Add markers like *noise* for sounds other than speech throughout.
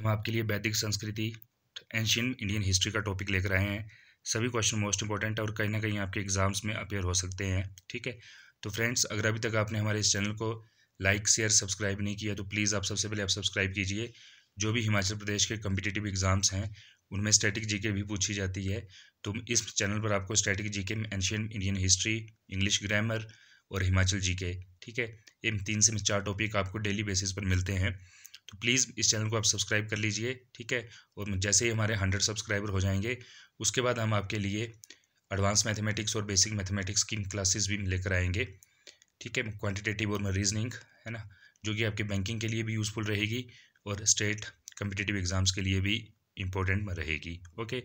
हम आपके लिए वैदिक संस्कृति एंशियन इंडियन हिस्ट्री का टॉपिक लेकर आए हैं सभी क्वेश्चन मोस्ट इंपॉर्टेंट है और कहीं ना कहीं आपके एग्जाम्स में अपेयर हो सकते हैं ठीक है तो फ्रेंड्स अगर अभी तक आपने हमारे इस चैनल को लाइक शेयर सब्सक्राइब नहीं किया तो प्लीज़ आप सबसे पहले आप सब्सक्राइब कीजिए जो भी हिमाचल प्रदेश के कम्पिटेटिव एग्जाम्स हैं उनमें स्टैटिक जीके भी पूछी जाती है तो इस चैनल पर आपको स्टैटिक जीके में ancient Indian history English grammar और हिमाचल जीके ठीक है इन तीन से चार टॉपिक आपको डेली बेसिस पर मिलते हैं तो प्लीज़ इस चैनल को आप सब्सक्राइब कर लीजिए ठीक है और जैसे ही हमारे हंड्रेड सब्सक्राइबर हो जाएंगे उसके बाद हम आपके लिए एडवांस मैथमेटिक्स और बेसिक मैथमेटिक्स की क्लासेस भी लेकर आएंगे ठीक है क्वांटिटेटिव और रीजनिंग है ना जो कि आपके बैंकिंग के लिए भी यूज़फुल रहेगी और स्टेट कम्पिटेटिव एग्ज़ाम्स के लिए भी इम्पोर्टेंट रहेगी ओके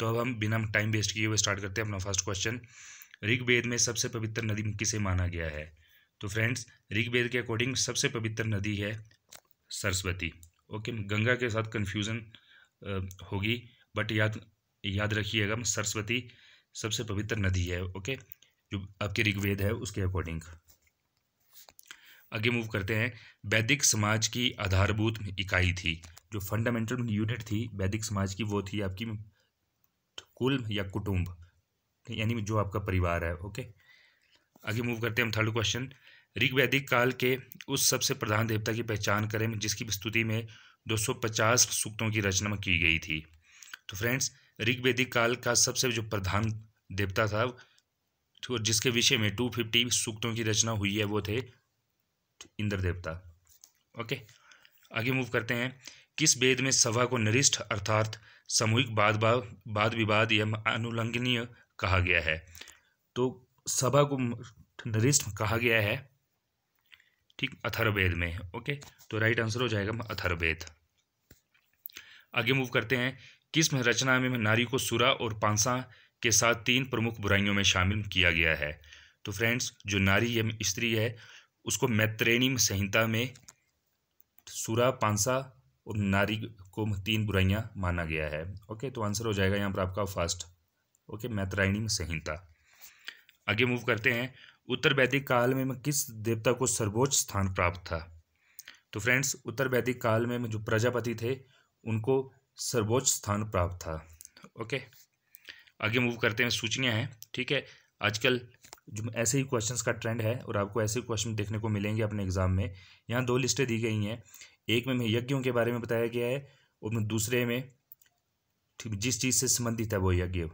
तो अब हम बिना टाइम वेस्ट किए हुए स्टार्ट करते हैं अपना फर्स्ट क्वेश्चन ऋग्वेद में सबसे पवित्र नदी किसे माना गया है तो फ्रेंड्स ऋग्वेद के अकॉर्डिंग सबसे पवित्र नदी है सरस्वती ओके गंगा के साथ कन्फ्यूज़न होगी बट याद याद रखिएगा सरस्वती सबसे पवित्र नदी है ओके जो आपके ऋग्वेद है उसके अकॉर्डिंग आगे मूव करते हैं वैदिक समाज की आधारभूत इकाई थी जो फंडामेंटल यूनिट थी वैदिक समाज की वो थी आपकी कुल या कुटुंब यानी जो आपका परिवार है ओके आगे मूव करते हैं हम थर्ड क्वेश्चन ऋग्वैदिक काल के उस सबसे प्रधान देवता की पहचान करें जिसकी स्तुति में 250 सूक्तों की रचना की गई थी तो फ्रेंड्स ऋग्वैदिक काल का सबसे जो प्रधान देवता था और जिसके विषय में 250 सूक्तों की रचना हुई है वो थे इंद्र देवता ओके आगे मूव करते हैं किस वेद में सभा को नरिष्ठ अर्थात सामूहिक वाद वाद विवाद या अनुलंघनीय कहा गया है तो सभा को नरिष्ठ कहा गया है ठीक अथर्वेद में ओके तो राइट आंसर हो जाएगा अथर्वेद आगे मूव करते हैं किस रचना में नारी को सुरा और पांसा के साथ तीन प्रमुख बुराइयों में शामिल किया गया है तो फ्रेंड्स जो नारी या स्त्री है उसको मैत्रेणी संहिता में सुरा पांसा और नारी को तीन बुराइयां माना गया है ओके तो आंसर हो जाएगा यहाँ पर आपका फर्स्ट ओके मैत्रायणी संहिता आगे मूव करते हैं उत्तर वैदिक काल में, मैं किस देवता को सर्वोच्च स्थान प्राप्त था तो फ्रेंड्स उत्तर वैदिक काल में, में जो प्रजापति थे उनको सर्वोच्च स्थान प्राप्त था ओके आगे मूव करते हैं सूचियाँ हैं ठीक है आजकल जो ऐसे ही क्वेश्चंस का ट्रेंड है और आपको ऐसे क्वेश्चन देखने को मिलेंगे अपने एग्जाम में यहाँ दो लिस्टें दी गई हैं एक में यज्ञों के बारे में बताया गया है और दूसरे में जिस चीज़ से संबंधित है वो यज्ञ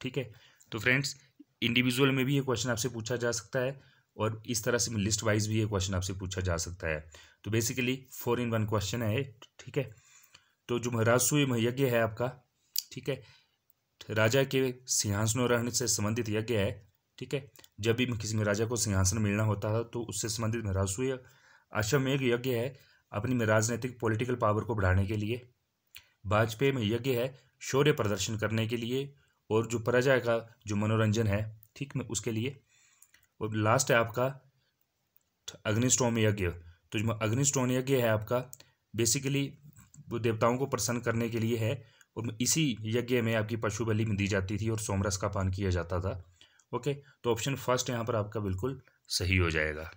ठीक है तो फ्रेंड्स इंडिविजुअल में भी ये क्वेश्चन आपसे पूछा जा सकता है और इस तरह से लिस्ट वाइज भी ये क्वेश्चन आपसे पूछा जा सकता है तो basically four in one question है ठीक है तो जो राजसूय यज्ञ है आपका ठीक है राजा के सिंहासनों रहने से संबंधित यज्ञ है ठीक है जब भी किसी राजा को सिंहासन मिलना होता था तो उससे संबंधित राजसूय एक यज्ञ है अपनी राजनीतिक पॉलिटिकल पावर को बढ़ाने के लिए वाजपेयी में यज्ञ है शौर्य प्रदर्शन करने के लिए और जो प्रजा का जो मनोरंजन है ठीक में उसके लिए और लास्ट है आपका अग्निस्टोम यज्ञ तो जो अग्निस्टोम यज्ञ है आपका बेसिकली वो देवताओं को प्रसन्न करने के लिए है और इसी यज्ञ में आपकी पशु बलि दी जाती थी और सोमरस का पान किया जाता था ओके तो ऑप्शन फर्स्ट यहाँ पर आपका बिल्कुल सही हो जाएगा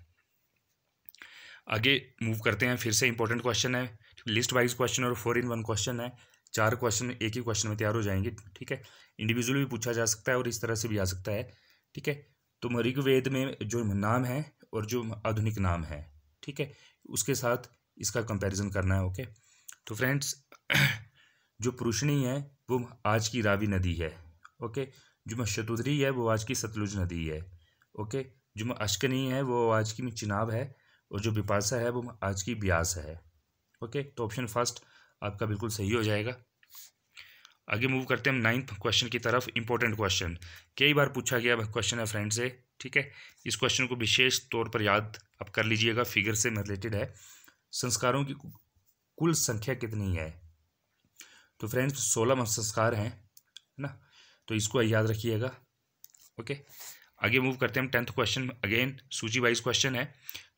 आगे मूव करते हैं फिर से इंपॉर्टेंट क्वेश्चन है लिस्ट वाइज क्वेश्चन और फोर इन वन क्वेश्चन है चार क्वेश्चन एक ही क्वेश्चन में तैयार हो जाएंगे ठीक है इंडिविजुअल भी पूछा जा सकता है और इस तरह से भी आ सकता है ठीक है तो ऋग्वेद में जो नाम है और जो आधुनिक नाम है ठीक है उसके साथ इसका कंपैरिजन करना है ओके तो फ्रेंड्स *clears throat* जो पुरुषणी है वो आज की रावी नदी है ओके जो शतुधरी है वो आज की सतलुज नदी है ओके जो अश्कनी है वो आज की चिनाब है और जो बिपासा है वो आज की ब्यास है ओके तो ऑप्शन फर्स्ट आपका बिल्कुल सही हो जाएगा आगे मूव करते हैं हम नाइन्थ क्वेश्चन की तरफ इंपॉर्टेंट क्वेश्चन कई बार पूछा गया क्वेश्चन है फ्रेंड से ठीक है इस क्वेश्चन को विशेष तौर पर याद आप कर लीजिएगा फिगर से रिलेटेड है संस्कारों की कुल संख्या कितनी है तो फ्रेंड्स सोलह संस्कार हैं है ना तो इसको याद रखिएगा ओके आगे मूव करते हैं हम टेंथ क्वेश्चन अगेन सूची वाइज क्वेश्चन है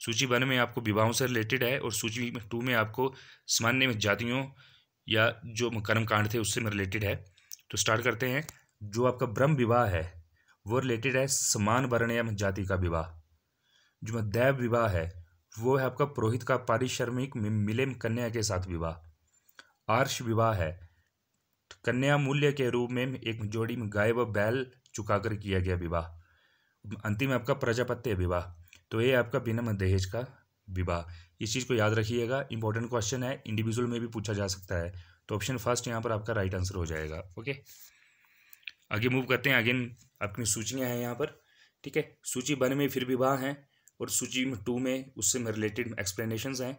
सूची वन में आपको विवाहों से रिलेटेड है और सूची टू में आपको सामान्य जातियों या जो कर्म कांड थे उससे रिलेटेड है तो स्टार्ट करते हैं जो आपका ब्रह्म विवाह है वो रिलेटेड है समान वर्ण या जाति का विवाह जो दैव विवाह है वो है आपका पुरोहित का पारिश्रमिक मिले कन्या के साथ विवाह आर्ष विवाह है तो कन्या मूल्य के रूप में एक जोड़ी में गाय व बैल चुकाकर किया गया विवाह अंतिम आपका प्रजापत्य विवाह तो ये आपका बिना दहेज का विवाह इस चीज़ को याद रखिएगा इंपॉर्टेंट क्वेश्चन है इंडिविजुअल में भी पूछा जा सकता है तो ऑप्शन फर्स्ट यहाँ पर आपका राइट आंसर हो जाएगा ओके आगे मूव करते हैं अगेन अपनी सूचियाँ हैं यहाँ पर ठीक है सूची वन में फिर विवाह हैं और सूची टू में उससे रिलेटेड एक्सप्लेनेशन हैं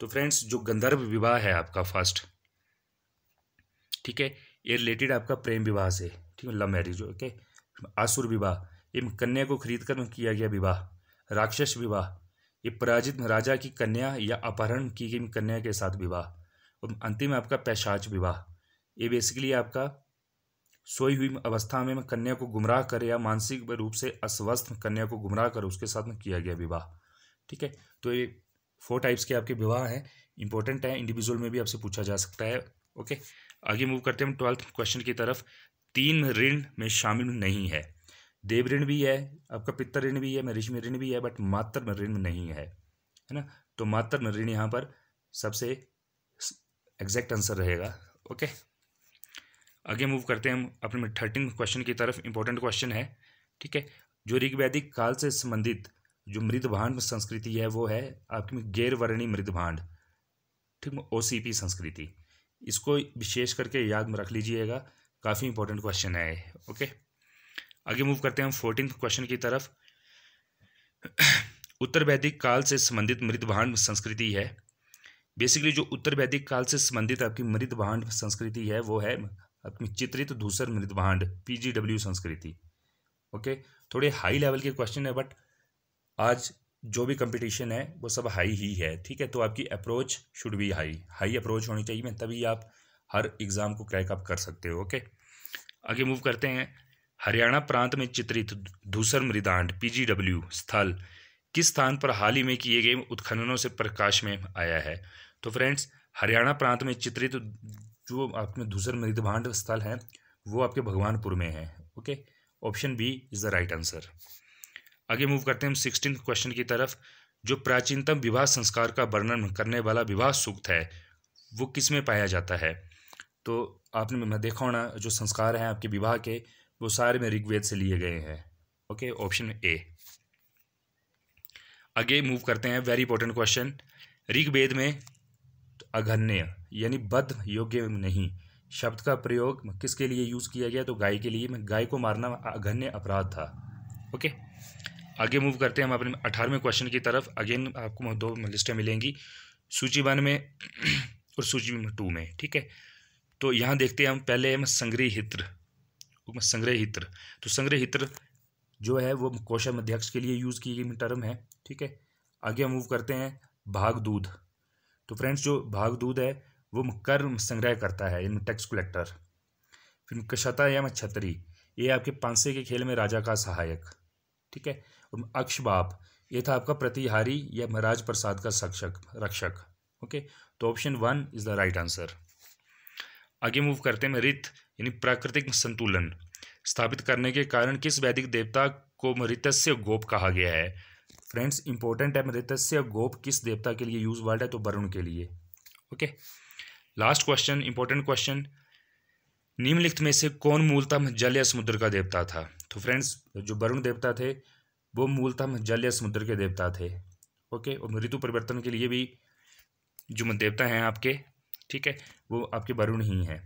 तो फ्रेंड्स जो गंधर्व विवाह है आपका फर्स्ट ठीक है ये रिलेटेड आपका प्रेम विवाह से ठीक है लव मैरिज ओके आसुर विवाह इन कन्या को खरीदकर किया गया विवाह राक्षस विवाह ये पराजित राजा की कन्या या अपहरण की गई कन्या के साथ विवाह और अंतिम आपका पैशाच विवाह ये बेसिकली आपका सोई हुई अवस्था में कन्या को गुमराह कर या मानसिक रूप से अस्वस्थ कन्या को गुमराह कर उसके साथ में किया गया विवाह ठीक है तो ये फोर टाइप्स के आपके विवाह हैं इंपॉर्टेंट है इंडिविजुअल में भी आपसे पूछा जा सकता है ओके आगे मूव करते हैं हम ट्वेल्थ क्वेश्चन की तरफ तीन ऋण में शामिल नहीं है देव ऋण भी है आपका पितर ऋण भी है में ऋषि ऋण भी है बट मातृ में ऋण नहीं है है ना तो मातृ में ऋण यहाँ पर सबसे एग्जैक्ट आंसर रहेगा ओके आगे मूव करते हैं हम अपने थर्टीन क्वेश्चन की तरफ इंपॉर्टेंट क्वेश्चन है ठीक है जो ऋग्वैदिक काल से संबंधित जो मृदभांड संस्कृति है वो है आपकी गैरवर्णी मृदभांड ठीक ओ सी पी संस्कृति इसको विशेष करके याद में रख लीजिएगा काफ़ी इंपॉर्टेंट क्वेश्चन है ओके आगे मूव करते हैं हम फोर्टीन क्वेश्चन की तरफ *clears throat* उत्तर वैदिक काल से संबंधित मृत भांड संस्कृति है बेसिकली जो उत्तर वैदिक काल से संबंधित आपकी मृत भांड संस्कृति है वो है अपनी चित्रित दूसर मृत भांड पीजीडब्ल्यू संस्कृति ओके थोड़े हाई लेवल के क्वेश्चन है बट आज जो भी कंपटीशन है वो सब हाई ही है ठीक है तो आपकी approach should be high high approach होनी चाहिए तभी आप हर एग्ज़ाम को क्रैकअप कर सकते हो ओके आगे मूव करते हैं हरियाणा प्रांत में चित्रित धूसर मृदांड पीजीडब्ल्यू स्थल किस स्थान पर हाल ही में किए गए उत्खननों से प्रकाश में आया है तो फ्रेंड्स हरियाणा प्रांत में चित्रित जो आपने धूसर मृदभांड स्थल हैं वो आपके भगवानपुर में है okay option B is the right answer आगे मूव करते हैं हम सिक्सटीन क्वेश्चन की तरफ जो प्राचीनतम विवाह संस्कार का वर्णन करने वाला विवाह सूक्त है वो किस में पाया जाता है तो आपने मैं देखा होना जो संस्कार हैं आपके विवाह के वो सारे में ऋग्वेद से लिए गए हैं ओके ऑप्शन ए आगे मूव करते हैं वेरी इंपॉर्टेंट क्वेश्चन ऋग्वेद में अघन्य यानी बद्ध योग्य नहीं शब्द का प्रयोग किसके लिए यूज़ किया गया तो गाय के लिए गाय को मारना अघन्य अपराध था ओके आगे मूव करते हैं हम अपने अठारहवें क्वेश्चन की तरफ अगेन आपको दो लिस्टें मिलेंगी सूची वन में और सूची टू में ठीक है तो यहाँ देखते हैं हम पहले हम संग्रही हित्र संग्रह संग्रहित्र तो संग्रहित्र जो है वो कौशल अध्यक्ष के लिए यूज़ की गई टर्म है ठीक है आगे हम मूव करते हैं भाग दूध तो फ्रेंड्स जो भाग दूध है वो कर संग्रह करता है इन टैक्स कलेक्टर फिर कशता या छतरी ये आपके पांसे के खेल में राजा का सहायक ठीक है और बाप ये था आपका प्रतिहारी या महाराज प्रसाद का सक्षक रक्षक ओके तो option one is the right answer आगे मूव करते हैं रित यानी प्राकृतिक संतुलन स्थापित करने के कारण किस वैदिक देवता को मृतस्य गोप कहा गया है फ्रेंड्स इंपॉर्टेंट है मृतस्य गोप किस देवता के लिए यूज वर्ड है तो वरुण के लिए okay last question important question निम्नलिखित में से कौन मूलतः जल या समुद्र का देवता था तो फ्रेंड्स जो वरुण देवता थे वो मूलतः जल या समुद्र के देवता थे ओके और ऋतु परिवर्तन के लिए भी जो देवता हैं आपके ठीक है वो आपके वरुण ही हैं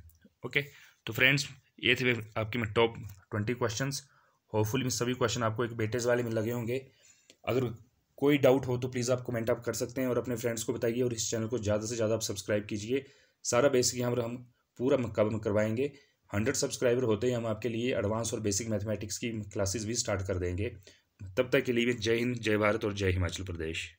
ओके तो फ्रेंड्स ये थे आपके में टॉप ट्वेंटी क्वेश्चन होपफुल में सभी क्वेश्चन आपको एक बेटेज वाले में लगे होंगे अगर कोई डाउट हो तो प्लीज़ आप कमेंट आप कर सकते हैं और अपने फ्रेंड्स को बताइए और इस चैनल को ज़्यादा से ज़्यादा आप सब्सक्राइब कीजिए सारा बेसिक यहाँ पर हम पूरा कवर करवाएंगे हंड्रेड सब्सक्राइबर होते ही हम आपके लिए एडवांस और बेसिक मैथमेटिक्स की क्लासेस भी स्टार्ट कर देंगे तब तक के लिए जय हिंद जय भारत और जय हिमाचल प्रदेश